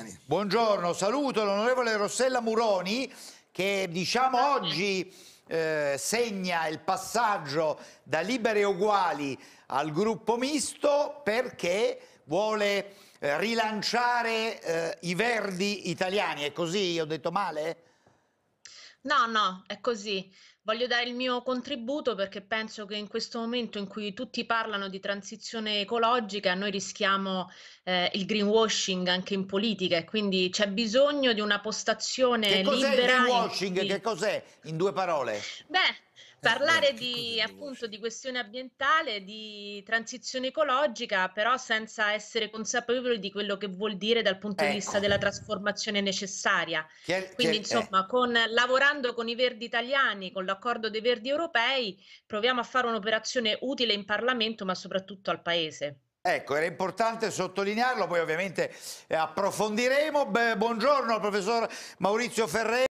Graziani. Buongiorno, saluto l'onorevole Rossella Muroni che diciamo oggi eh, segna il passaggio da liberi uguali al gruppo misto perché vuole eh, rilanciare eh, i verdi italiani. È così? Ho detto male? No, no, è così. Voglio dare il mio contributo perché penso che in questo momento in cui tutti parlano di transizione ecologica, noi rischiamo eh, il greenwashing anche in politica e quindi c'è bisogno di una postazione che libera. Il greenwashing, in... che cos'è in due parole? Beh, eh, parlare di, appunto, di questione ambientale, di transizione ecologica, però senza essere consapevoli di quello che vuol dire dal punto ecco. di vista ecco. della trasformazione necessaria. Chiar, Quindi, eh. insomma, eh. con, lavorando con i Verdi italiani, con l'accordo dei Verdi europei, proviamo a fare un'operazione utile in Parlamento, ma soprattutto al Paese. Ecco, era importante sottolinearlo, poi ovviamente eh, approfondiremo. Beh, buongiorno al professor Maurizio Ferreira.